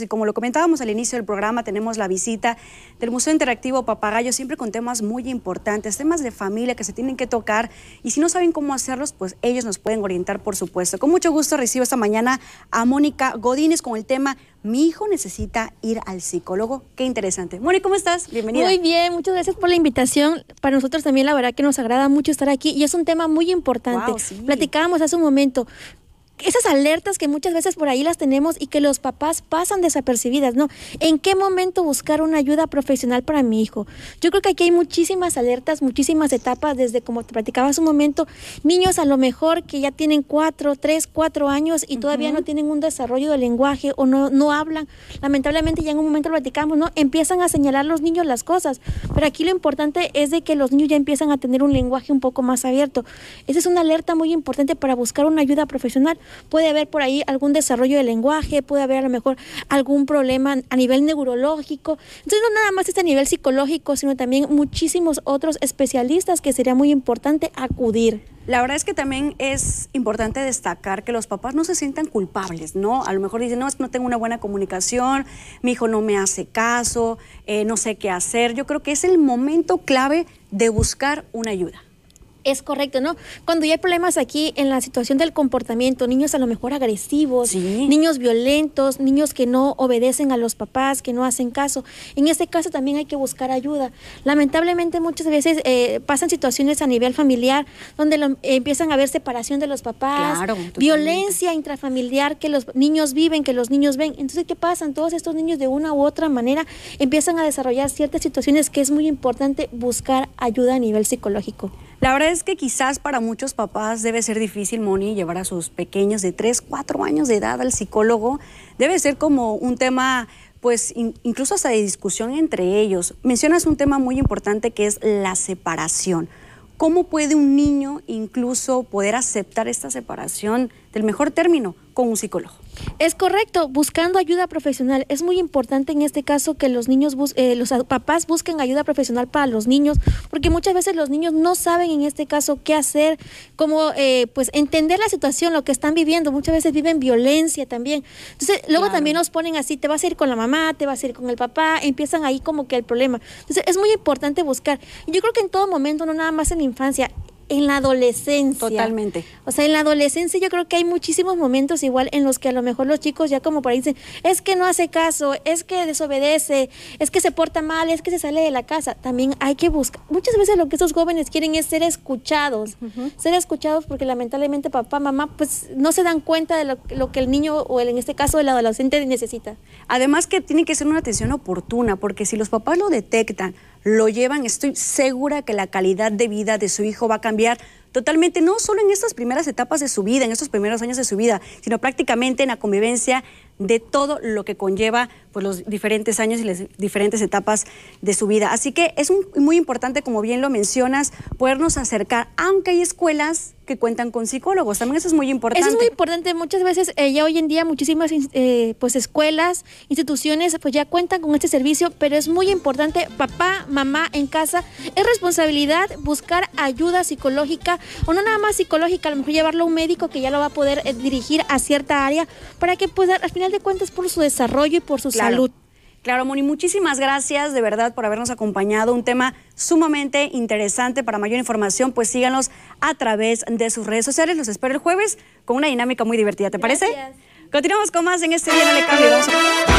Y como lo comentábamos al inicio del programa, tenemos la visita del Museo Interactivo Papagayo, siempre con temas muy importantes, temas de familia que se tienen que tocar. Y si no saben cómo hacerlos, pues ellos nos pueden orientar, por supuesto. Con mucho gusto recibo esta mañana a Mónica Godínez con el tema Mi hijo necesita ir al psicólogo. Qué interesante. Mónica, ¿cómo estás? Bienvenida. Muy bien, muchas gracias por la invitación. Para nosotros también la verdad que nos agrada mucho estar aquí y es un tema muy importante. Platicábamos hace un momento esas alertas que muchas veces por ahí las tenemos y que los papás pasan desapercibidas, ¿no? ¿En qué momento buscar una ayuda profesional para mi hijo? Yo creo que aquí hay muchísimas alertas, muchísimas etapas, desde como te platicaba hace un momento, niños a lo mejor que ya tienen cuatro, tres, cuatro años y todavía no tienen un desarrollo de lenguaje o no, no hablan. Lamentablemente ya en un momento lo platicamos, ¿no? Empiezan a señalar los niños las cosas, pero aquí lo importante es de que los niños ya empiezan a tener un lenguaje un poco más abierto. Esa es una alerta muy importante para buscar una ayuda profesional Puede haber por ahí algún desarrollo de lenguaje, puede haber a lo mejor algún problema a nivel neurológico. Entonces no nada más es a nivel psicológico, sino también muchísimos otros especialistas que sería muy importante acudir. La verdad es que también es importante destacar que los papás no se sientan culpables, ¿no? A lo mejor dicen, no, es que no tengo una buena comunicación, mi hijo no me hace caso, eh, no sé qué hacer. Yo creo que es el momento clave de buscar una ayuda es correcto, ¿no? Cuando ya hay problemas aquí en la situación del comportamiento, niños a lo mejor agresivos, niños violentos, niños que no obedecen a los papás, que no hacen caso, en este caso también hay que buscar ayuda. Lamentablemente muchas veces eh, pasan situaciones a nivel familiar donde empiezan a haber separación de los papás, violencia intrafamiliar que los niños viven, que los niños ven. Entonces, ¿qué pasa? Todos estos niños de una u otra manera empiezan a desarrollar ciertas situaciones que es muy importante buscar ayuda a nivel psicológico. La verdad es que quizás para muchos papás debe ser difícil, Moni, llevar a sus pequeños de 3, 4 años de edad al psicólogo. Debe ser como un tema, pues incluso hasta de discusión entre ellos. Mencionas un tema muy importante que es la separación. ¿Cómo puede un niño incluso poder aceptar esta separación del mejor término? con un psicólogo. Es correcto, buscando ayuda profesional. Es muy importante en este caso que los niños, eh, los papás busquen ayuda profesional para los niños, porque muchas veces los niños no saben en este caso qué hacer, cómo eh, pues entender la situación, lo que están viviendo. Muchas veces viven violencia también. Entonces, luego también nos ponen así, te vas a ir con la mamá, te vas a ir con el papá, empiezan ahí como que el problema. Entonces, es muy importante buscar. Yo creo que en todo momento, no nada más en la infancia, en la adolescencia. Totalmente. O sea, en la adolescencia yo creo que hay muchísimos momentos igual en los que a lo mejor los chicos ya como por dicen, es que no hace caso, es que desobedece, es que se porta mal, es que se sale de la casa. También hay que buscar. Muchas veces lo que esos jóvenes quieren es ser escuchados, ser escuchados porque lamentablemente papá, mamá, pues no se dan cuenta de lo, lo que el niño o el, en este caso el adolescente necesita. Además que tiene que ser una atención oportuna, porque si los papás lo detectan, lo llevan, estoy segura que la calidad de vida de su hijo va a cambiar totalmente, no solo en estas primeras etapas de su vida, en estos primeros años de su vida, sino prácticamente en la convivencia de todo lo que conlleva pues, los diferentes años y las diferentes etapas de su vida. Así que es muy importante, como bien lo mencionas, podernos acercar, aunque hay escuelas que cuentan con psicólogos, también eso es muy importante. Eso es muy importante, muchas veces eh, ya hoy en día muchísimas eh, pues escuelas, instituciones pues ya cuentan con este servicio, pero es muy importante, papá, mamá en casa, es responsabilidad buscar ayuda psicológica o no nada más psicológica, a lo mejor llevarlo a un médico que ya lo va a poder eh, dirigir a cierta área para que pueda al final de cuentas por su desarrollo y por su salud. Claro, Moni, muchísimas gracias de verdad por habernos acompañado. Un tema sumamente interesante. Para mayor información, pues síganos a través de sus redes sociales. Los espero el jueves con una dinámica muy divertida. ¿Te parece? Continuamos con más en este día. No